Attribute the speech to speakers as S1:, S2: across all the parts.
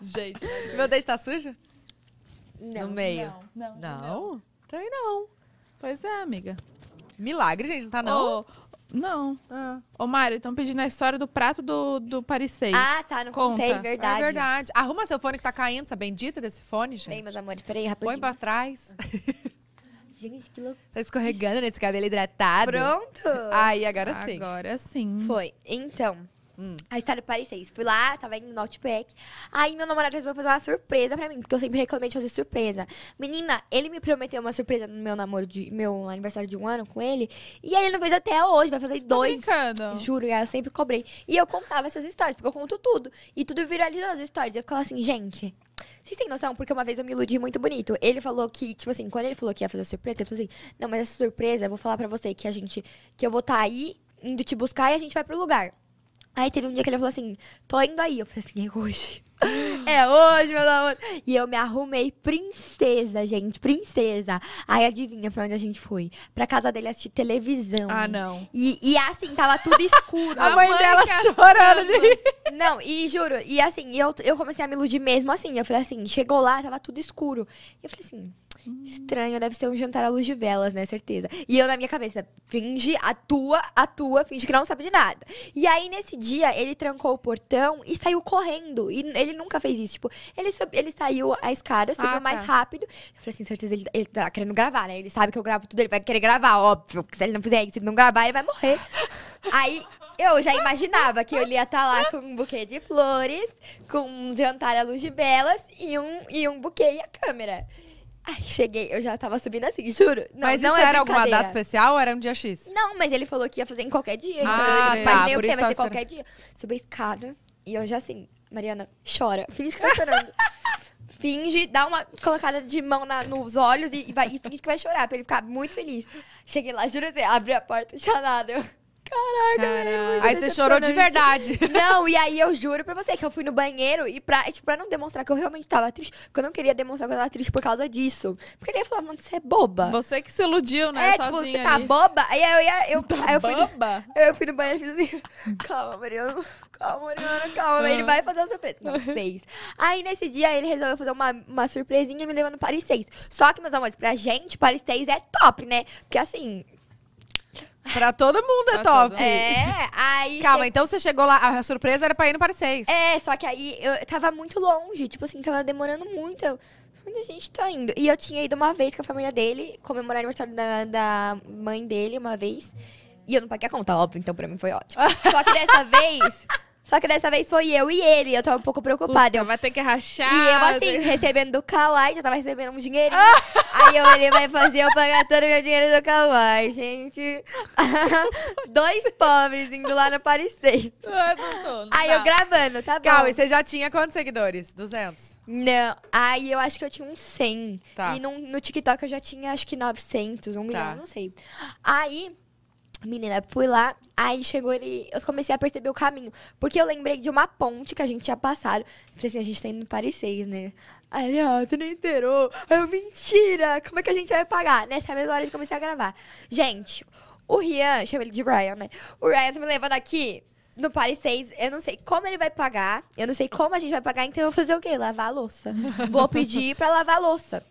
S1: Gente, meu dente tá sujo? Não, no meio. Não, não. Não? Tem não. Pois é, amiga. Milagre, gente, não tá não? Ô, não. Ah. Ô, Mário, estão pedindo a história do prato do, do Paris 6. Ah, tá, não Conta. contei, é verdade. É verdade. Arruma seu fone que tá caindo, essa bendita desse fone, gente. Peraí, meus amores, peraí, rapidinho. Põe pra trás. gente, que louco. Tá escorregando nesse cabelo hidratado. Pronto. Aí, agora sim. Agora sim. Foi. Então, Hum. A história parecia isso. Fui lá, tava em Notpack Aí meu namorado resolveu fazer uma surpresa pra mim, porque eu sempre reclamei de fazer surpresa. Menina, ele me prometeu uma surpresa no meu namoro de meu aniversário de um ano com ele. E aí ele não fez até hoje, vai fazer tá dois. brincando. Juro, eu sempre cobrei. E eu contava essas histórias, porque eu conto tudo. E tudo viralizou as histórias. Eu ficava assim, gente, vocês têm noção? Porque uma vez eu me iludi muito bonito. Ele falou que, tipo assim, quando ele falou que ia fazer surpresa, ele falou assim: Não, mas essa surpresa, eu vou falar pra você que a gente, que eu vou estar tá aí indo te buscar e a gente vai pro lugar. Aí teve um dia que ele falou assim: tô indo aí. Eu falei assim: é hoje. É hoje, meu amor. E eu me arrumei princesa, gente, princesa. Aí adivinha pra onde a gente foi? Pra casa dele assistir televisão. Ah, não. E, e assim, tava tudo escuro. a, a mãe, mãe dela chorando de rir. Não, e juro, e assim, eu, eu comecei a me iludir mesmo assim. Eu falei assim, chegou lá, tava tudo escuro. E eu falei assim, Estranho, deve ser um jantar à luz de velas, né? Certeza. E eu, na minha cabeça, finge, atua, atua, finge que não sabe de nada. E aí, nesse dia, ele trancou o portão e saiu correndo. E ele nunca fez isso. Tipo, ele, ele saiu a escada, ah, subiu ah, tá. mais rápido. Eu falei assim, certeza, ele, ele tá querendo gravar, né? Ele sabe que eu gravo tudo, ele vai querer gravar, óbvio. Porque se ele não fizer isso, se ele não gravar, ele vai morrer. aí, eu já imaginava que eu ia estar tá lá com um buquê de flores, com um jantar à luz de velas e um, e um buquê e a câmera. Ai, cheguei, eu já tava subindo assim, juro. Não, mas não é era é alguma data especial ou era um dia X? Não, mas ele falou que ia fazer em qualquer dia. Ah, então eu tá, imaginei tá, o que Vai ser qualquer dia. Subi a escada e eu já assim, Mariana, chora. Finge que tá chorando. finge, dá uma colocada de mão na, nos olhos e, vai, e finge que vai chorar, pra ele ficar muito feliz. Cheguei lá, juro assim, abri a porta, não Eu... Caraca, velho. Aí você chorou de verdade. Não, e aí eu juro pra você que eu fui no banheiro e pra, tipo, pra não demonstrar que eu realmente tava triste, porque eu não queria demonstrar que eu tava triste por causa disso. Porque ele ia falar, mano, você é boba. Você que se iludiu, né? É, tipo, você tá boba. Aí eu ia. Eu, tá aí eu fui boba? No, eu fui no banheiro e fiz assim: calma, Mariana Calma, Mariana calma. Ele ah. vai fazer uma surpresa. Não fez. Aí nesse dia ele resolveu fazer uma, uma surpresinha me levando no Paris 6. Só que, meus amores, pra gente, Paris 6 é top, né? Porque assim, Pra todo mundo é pra top. É, aí. Calma, che... então você chegou lá, a surpresa era pra ir no Paris 6. É, só que aí eu tava muito longe, tipo assim, tava demorando muito. onde a gente tá indo? E eu tinha ido uma vez com a família dele, comemorar o aniversário da, da mãe dele uma vez. E eu não paguei a conta, óbvio, então pra mim foi ótimo. Só que dessa vez, só que dessa vez foi eu e ele, eu tava um pouco preocupada. Puta, Vai ter que rachar. E eu, assim, recebendo do Kawaii, já tava recebendo um dinheiro. Ah! Aí eu, ele vai fazer eu pagar todo o meu dinheiro do Kawaii, gente. Dois pobres indo lá no Paris 6. Aí eu gravando, tá bom. Calma, e você já tinha quantos seguidores? 200? Não, aí eu acho que eu tinha uns 100. Tá. E no, no TikTok eu já tinha acho que 900, um tá. milhão, não sei. Aí Menina, fui lá, aí chegou ele. Eu comecei a perceber o caminho. Porque eu lembrei de uma ponte que a gente tinha passado. Falei assim, a gente tá indo no Paris 6, né? Aí ele, ah, você não enterou. Aí eu, mentira! Como é que a gente vai pagar? Nessa mesma hora de comecei a gravar. Gente, o Rian, chama ele de Brian, né? O Ryan tá me levando aqui no Paris 6, eu não sei como ele vai pagar, eu não sei como a gente vai pagar, então eu vou fazer o quê? Lavar a louça. Vou pedir pra lavar a louça.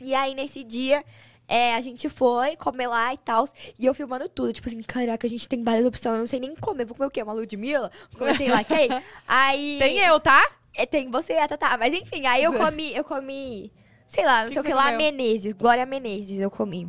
S1: E aí, nesse dia, é, a gente foi comer lá e tal. E eu filmando tudo. Tipo assim, caraca, a gente tem várias opções. Eu não sei nem comer. Vou comer o quê? Uma Ludmilla? Vou comer sei lá quem? Aí... Tem eu, tá? É, tem você e a Tatá. Mas enfim, aí eu comi... Eu comi... Sei lá, não que sei o que, lá, comeu? Menezes. Glória Menezes eu comi.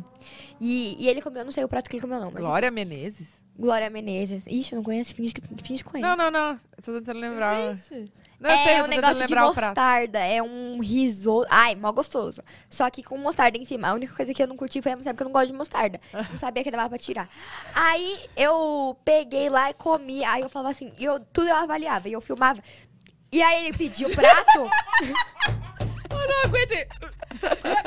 S1: E, e ele comeu, não sei o prato que ele comeu não. Mas Glória Menezes? Glória Menezes. Ixi, eu não conheço. Finge que, finge que conhece. Não, não, não. Eu tô tentando lembrar. Existe. Não, é sei, um negócio de mostarda, é um risoto. Ai, mó gostoso. Só que com mostarda em cima. A única coisa que eu não curti foi a mostarda, porque eu não gosto de mostarda. Não sabia que dava pra tirar. Aí eu peguei lá e comi. Aí eu falava assim, eu, tudo eu avaliava, e eu filmava. E aí ele pediu o prato. eu não aguentei.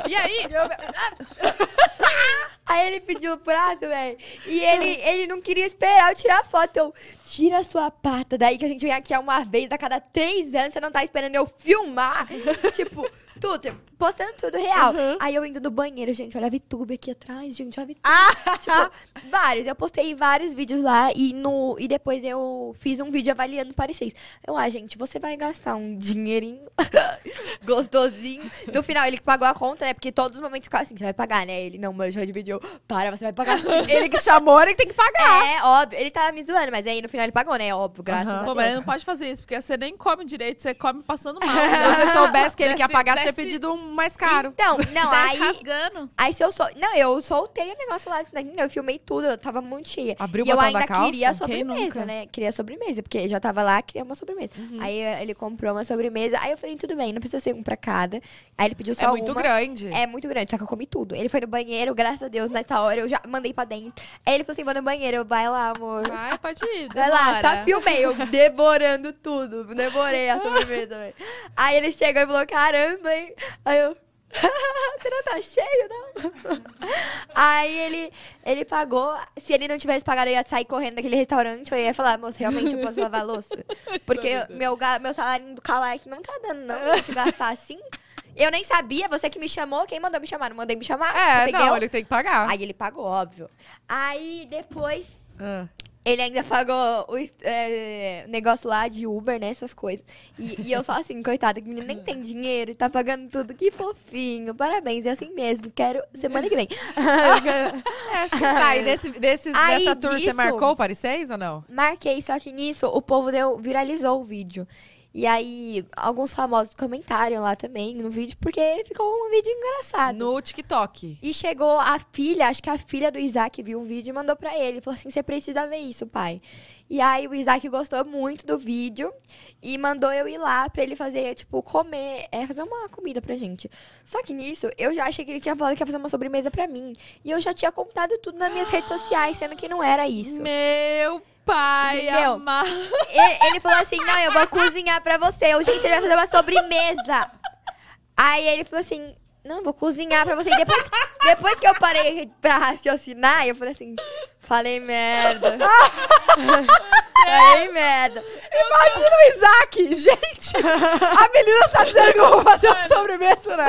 S1: E aí. Aí ele pediu o prato, velho. E ele, ele não queria esperar eu tirar a foto. Eu, tira a sua pata daí que a gente vem aqui uma vez a cada três anos, você não tá esperando eu filmar. tipo tudo, postando tudo real. Uhum. Aí eu indo no banheiro, gente, olha a VTube aqui atrás, gente, olha a ah! VTube. Ah! Tipo, vários. Eu postei vários vídeos lá e, no, e depois eu fiz um vídeo avaliando parecis. Eu, ah, gente, você vai gastar um dinheirinho gostosinho. No final, ele que pagou a conta, né? Porque todos os momentos ficava assim, você vai pagar, né? Ele, não, mas já dividiu. Para, você vai pagar sim. ele que chamou, ele que tem que pagar. É, óbvio. Ele tava me zoando, mas aí no final ele pagou, né? Óbvio, graças uhum. a Deus. Pô, mas ele não pode fazer isso, porque você nem come direito, você come passando mal. Se você soubesse que ele quer pagar, tinha pedido um mais caro. Então, não, aí. Rasgando. Aí se eu sol... Não, eu soltei o negócio lá, assim, eu filmei tudo, eu tava muito cheia. Abriu e o botão da calça? queria sobremesa, né? Queria sobremesa, porque já tava lá, queria uma sobremesa. Uhum. Aí eh, ele comprou uma sobremesa, aí eu falei, tudo bem, não precisa ser um pra cada. Aí ele pediu é só uma. É muito uma. grande. É muito grande, só que eu comi tudo. Ele foi no banheiro, graças a Deus, nessa hora eu já mandei pra dentro. Aí ele falou assim, vou no banheiro, vai lá, amor. Vai, pode ir, demora. Vai lá, só filmei, eu devorando tudo. Devorei a sobremesa, velho. Aí ele chegou e falou, caramba, Aí eu. Você não tá cheio, não? aí ele, ele pagou. Se ele não tivesse pagado, eu ia sair correndo daquele restaurante. Eu ia falar, moço, realmente eu posso lavar a louça? Porque meu, meu salário do Kalaik não tá dando, não. Eu te gastar assim. Eu nem sabia, você que me chamou, quem mandou me chamar? Não mandei me chamar. É, não, ele tem que pagar. Aí ele pagou, óbvio. Aí depois. Ah. Ele ainda pagou o é, negócio lá de Uber, né? Essas coisas. E, e eu só assim, coitada, que nem tem dinheiro e tá pagando tudo. Que fofinho. Parabéns, é assim mesmo. Quero semana que vem. Ai, é, assim, desse, dessa tour disso, você marcou o Paris 6 ou não? Marquei, só que nisso o povo deu, viralizou o vídeo. E aí, alguns famosos comentaram lá também no vídeo, porque ficou um vídeo engraçado. No TikTok. E chegou a filha, acho que a filha do Isaac viu o vídeo e mandou para ele. Falou assim: você precisa ver isso, pai. E aí, o Isaac gostou muito do vídeo e mandou eu ir lá pra ele fazer, tipo, comer, é, fazer uma comida pra gente. Só que nisso, eu já achei que ele tinha falado que ia fazer uma sobremesa pra mim. E eu já tinha contado tudo nas minhas redes ah! sociais, sendo que não era isso. Meu pai Entendeu? Ele, ele falou assim: não, eu vou cozinhar pra você. Eu, gente, ele vai fazer uma sobremesa. Aí ele falou assim: não, vou cozinhar pra você. E depois, depois que eu parei pra raciocinar, eu falei assim: falei merda. falei merda. Imagina o Isaac, gente! A menina tá dizendo que eu vou fazer uma sobremesa ela.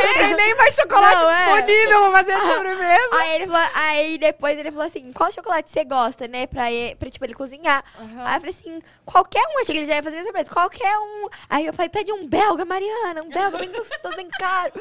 S1: É. Não tem nem mais chocolate não, é. disponível é. pra fazer sobremesa. Aí, ele falou, aí depois ele falou assim: qual chocolate você gosta, né? Pra, pra tipo, ele cozinhar. Uhum. Aí eu falei assim: qualquer um, achei que ele já ia fazer minha sobremesa, qualquer um. Aí meu pai pede um belga, Mariana, um belga bem gostoso, bem caro.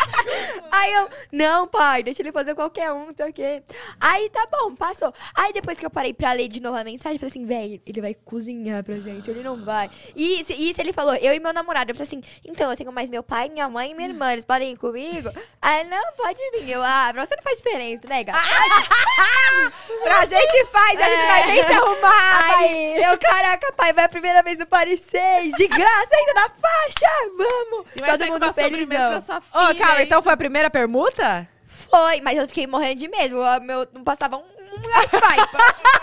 S1: aí eu, não, pai, deixa ele fazer qualquer um, não sei o quê. Aí tá bom, passou. Aí depois que eu parei pra ler de novo a mensagem, eu falei assim, velho, ele vai cozinhar pra gente, ele não vai. E isso, isso ele falou, eu e meu namorado, eu falei assim, então eu tenho mais meu pai pai, minha mãe e minha irmã, eles podem ir comigo? Aí, ah, não, pode vir. Eu, ah, pra você não faz diferença, né, gata? pra gente faz, a gente é. vai nem se arrumar, meu caraca, pai, vai a primeira vez no Paris 6, de graça, ainda na faixa, vamos. E Todo é mundo feliz, Ô, oh, calma, então foi a primeira permuta? Foi, mas eu fiquei morrendo de medo. meu, não passava um vai.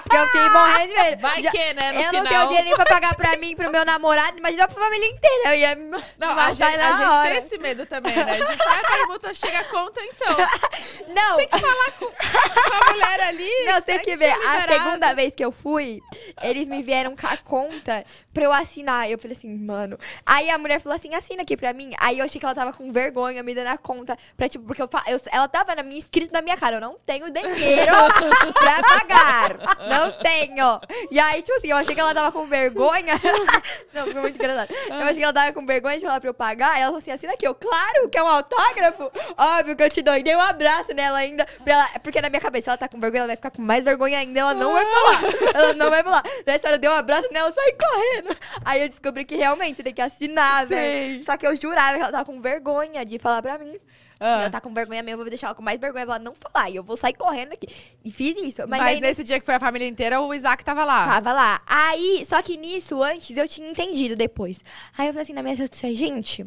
S1: Porque eu fiquei morrendo de medo. Vai Já, que, né? No eu final. não tenho dinheiro nem pra pagar pra mim, pro meu namorado, imagina pra família inteira. Eu ia me não, a gente, a gente tem esse medo também, né? A gente vai pergunta, chega a conta, então. Não. Tem que falar com, com a mulher ali. Não, tem que ver. A segunda vez que eu fui, eles me vieram com a conta pra eu assinar. Eu falei assim, mano. Aí a mulher falou assim, assina aqui pra mim. Aí eu achei que ela tava com vergonha me dando a conta. Pra, tipo, porque eu, eu ela tava na minha, escrito na minha cara, eu não tenho dinheiro. pra pagar. Não tenho. E aí, tipo assim, eu achei que ela tava com vergonha. Não, foi muito engraçado. Ah. Eu achei que ela tava com vergonha de falar pra eu pagar. Ela falou assim, assina aqui. Eu, claro que é um autógrafo. Óbvio que eu te dou. E dei um abraço nela ainda. Pra ela... Porque na minha cabeça ela tá com vergonha, ela vai ficar com mais vergonha ainda. Ela não vai falar. Ah. Ela não vai falar. Nessa hora eu dei um abraço nela e saí correndo. Aí eu descobri que realmente você tem que assinar, velho. Só que eu jurava que ela tava com vergonha de falar pra mim. Ah. eu tá com vergonha mesmo, eu vou deixar ela com mais vergonha pra ela não falar. E eu vou sair correndo aqui. E fiz isso. Mas, mas aí, nesse dia que foi a família inteira, o Isaac tava lá. Tava lá. Aí, só que nisso, antes, eu tinha entendido depois. Aí eu falei assim na minha gente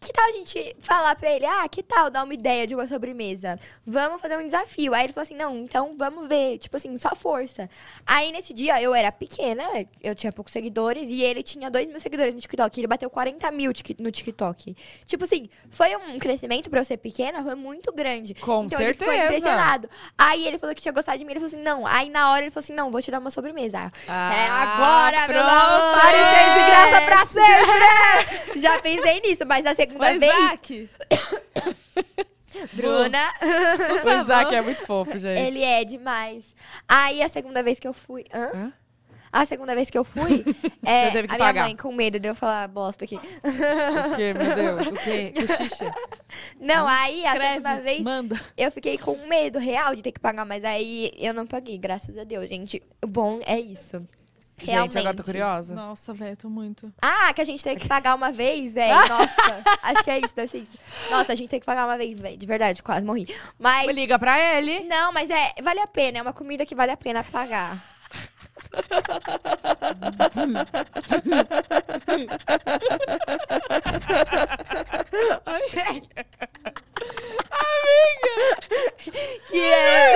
S1: que tal a gente falar pra ele, ah, que tal dar uma ideia de uma sobremesa? Vamos fazer um desafio. Aí ele falou assim, não, então vamos ver, tipo assim, só força. Aí nesse dia eu era pequena, eu tinha poucos seguidores e ele tinha 2 mil seguidores no TikTok. Ele bateu 40 mil no TikTok. Tipo assim, foi um crescimento pra eu ser pequena, foi muito grande. Com então, certeza. Ele ficou impressionado. Aí ele falou que tinha gostado de mim, ele falou assim, não. Aí na hora ele falou assim, não, vou te dar uma sobremesa. Ah, é agora, pronto. meu amor! Pare de graça pra é. sempre! Né? Já pensei nisso, mas na sequência segunda Mas, vez. Isaac. Bruna. O Isaac é muito fofo, gente. Ele é demais. Aí a segunda vez que eu fui. Hã? Hã? A segunda vez que eu fui,
S2: é, a minha pagar. mãe
S1: com medo de eu falar bosta aqui. O quê, meu Deus? O quê? xixi? Não, ah, aí a escreve, segunda vez manda. eu fiquei com medo real de ter que pagar, mas aí eu não paguei, graças a Deus, gente. O bom é isso. Realmente. Gente, agora tô curiosa. Nossa, velho, tô muito. Ah, que a gente tem que pagar uma vez, velho. Nossa, acho que é isso, deve ser isso. Nossa, a gente tem que pagar uma vez, velho. De verdade, quase morri. Mas. Liga pra ele. Não, mas é. Vale a pena. É uma comida que vale a pena pagar. Amiga! Amiga! Que é.